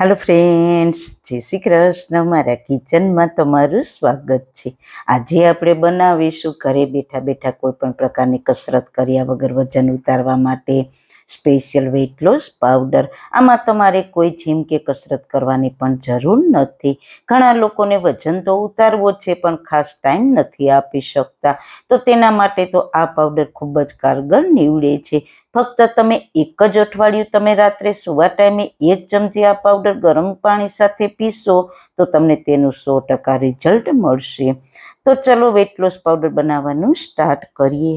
hello friends જય શ્રી કૃષ્ણ મારા કિચનમાં તમારું સ્વાગત છે આજે આપણે બનાવીશું ઘરે બેઠા બેઠા કોઈપણ પ્રકારની કસરત કર્યા વગર વજન ઉતારવા માટે સ્પેશિયલ વેઇટ લોસ પાવડર આમાં તમારે કોઈ જીમ કે કસરત કરવાની પણ જરૂર નથી ઘણા લોકોને વજન તો ઉતારવો છે પણ ખાસ ટાઈમ નથી આપી શકતા તો તેના માટે તો આ પાવડર ખૂબ જ કારગર નીવડે છે ફક્ત તમે એક જ અઠવાડિયું તમે રાત્રે સુવા ટાઈમે એક ચમચી આ પાવડર ગરમ પાણી સાથે પીશો તો તમને તેનું સો ટકા રિઝલ્ટ મળશે તો ચલો વેટ લોસ પાવડર બનાવવાનું સ્ટાર્ટ કરીએ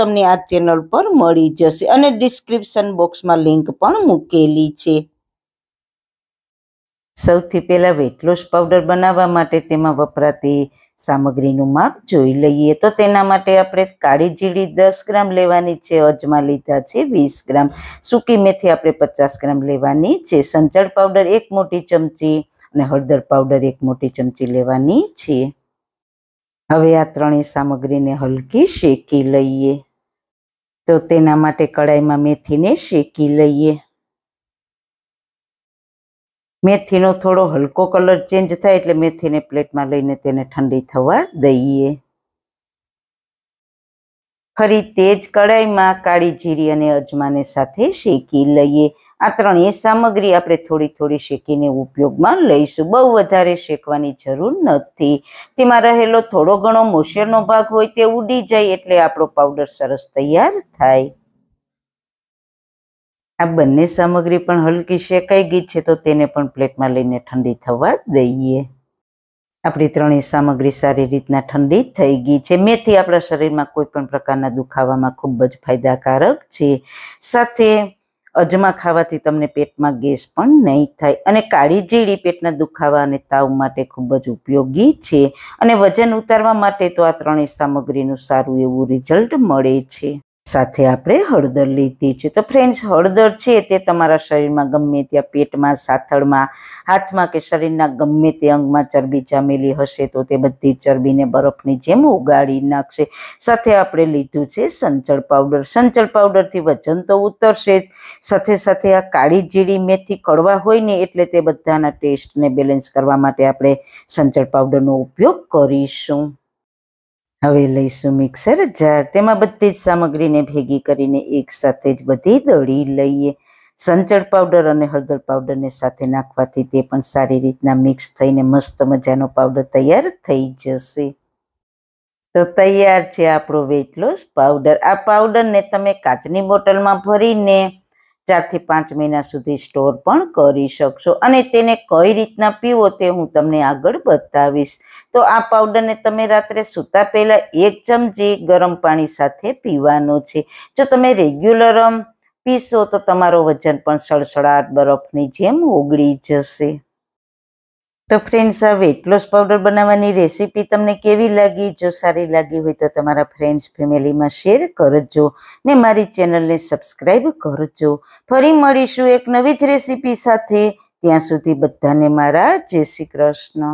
તો તમને આ ચેનલ પર મળી જશે અને ડિસ્ક્રિપ્શન બોક્સમાં લિંક પણ મૂકેલી છે સૌથી પહેલાં વેટલોસ પાવડર બનાવવા માટે તેમાં વપરાતી સામગ્રીનું માપ જોઈ લઈએ તો તેના માટે આપણે કાળી જીડી દસ ગ્રામ લેવાની છે અજમા લીધા છે વીસ ગ્રામ સૂકી મેથી આપણે પચાસ ગ્રામ લેવાની છે સંચળ પાવડર એક મોટી ચમચી અને હળદર પાવડર એક મોટી ચમચી લેવાની છે હવે આ ત્રણેય સામગ્રીને હલકી શેકી લઈએ તો તેના માટે કડાઈમાં મેથીને શેકી લઈએ મેથીનો થોડો હલકો કલર ચેન્જ થાય એટલે મેથીને પ્લેટમાં લઈને તેને ઠંડી થવા દઈએ ફરી તેજ કડાઈમાં કાળી જીરી અને અજમાને સાથે શેકી લઈએ આ ત્રણેય સામગ્રી આપણે થોડી થોડી શેકીને ઉપયોગમાં લઈશું બહુ વધારે શેકવાની જરૂર નથી તેમાં રહેલો થોડો ઘણો મોશેરનો ભાગ હોય તે ઉડી જાય એટલે આપણો પાવડર સરસ તૈયાર થાય આ બંને સામગ્રી પણ હલકી શેકાઈ ગઈ છે તો તેને પણ પ્લેટમાં લઈને ઠંડી થવા દઈએ આપણી ત્રણેય સામગ્રી સારી રીતના ઠંડી થઈ ગઈ છે મેથી આપણા શરીરમાં કોઈ પણ પ્રકારના દુખાવામાં ખૂબ જ ફાયદાકારક છે સાથે અજમા ખાવાથી તમને પેટમાં ગેસ પણ નહીં થાય અને કાળી જીરી પેટના દુખાવા અને તાવ માટે ખૂબ જ ઉપયોગી છે અને વજન ઉતારવા માટે તો આ ત્રણેય સામગ્રીનું સારું એવું રિઝલ્ટ મળે છે સાથે આપણે હળદર લીધી છે તો ફ્રેન્ડ્સ હળદર છે તે તમારા શરીરમાં ગમે ત્યાં પેટમાં સાથળમાં હાથમાં કે શરીરના ગમે તે અંગમાં ચરબી જામેલી હશે તો તે બધી ચરબીને બરફની જેમ ઉગાડી નાખશે સાથે આપણે લીધું છે સંચળ પાવડર સંચળ પાવડરથી વજન તો ઉતરશે જ સાથે સાથે આ કાળી જીરી મેથી કડવા હોય ને એટલે તે બધાના ટેસ્ટને બેલેન્સ કરવા માટે આપણે સંચળ પાવડરનો ઉપયોગ કરીશું હવે લઈશું મિક્સર જાર તેમાં બધી જ સામગ્રીને ભેગી કરીને એકસાથે જ બધી દળી લઈએ સંચળ પાવડર અને હળદર પાવડરને સાથે નાખવાથી તે પણ સારી રીતના મિક્સ થઈને મસ્ત મજાનો પાવડર તૈયાર થઈ જશે તો તૈયાર છે આપણો વેટ લોસ પાવડર આ પાવડરને તમે કાચની બોટલમાં ભરીને ચારથી પાંચ મહિના સુધી સ્ટોર પણ કરી શકશો અને તેને કઈ રીતના પીવો તે હું તમને આગળ બતાવીશ તો આ પાવડરને તમે રાત્રે સૂતા પહેલાં એક ચમચી ગરમ પાણી સાથે પીવાનો છે જો તમે રેગ્યુલર પીશો તો તમારો વજન પણ સળસળાટ બરફની જેમ ઓગળી જશે તો ફ્રેન્ડ્સ આ વેટ પાવડર બનાવવાની રેસીપી તમને કેવી લાગી જો સારી લાગી હોય તો તમારા ફ્રેન્ડ્સ ફેમિલીમાં શેર કરજો ને મારી ચેનલને સબસ્ક્રાઈબ કરજો ફરી મળીશું એક નવી જ રેસીપી સાથે ત્યાં સુધી બધાને મારા જય શ્રી કૃષ્ણ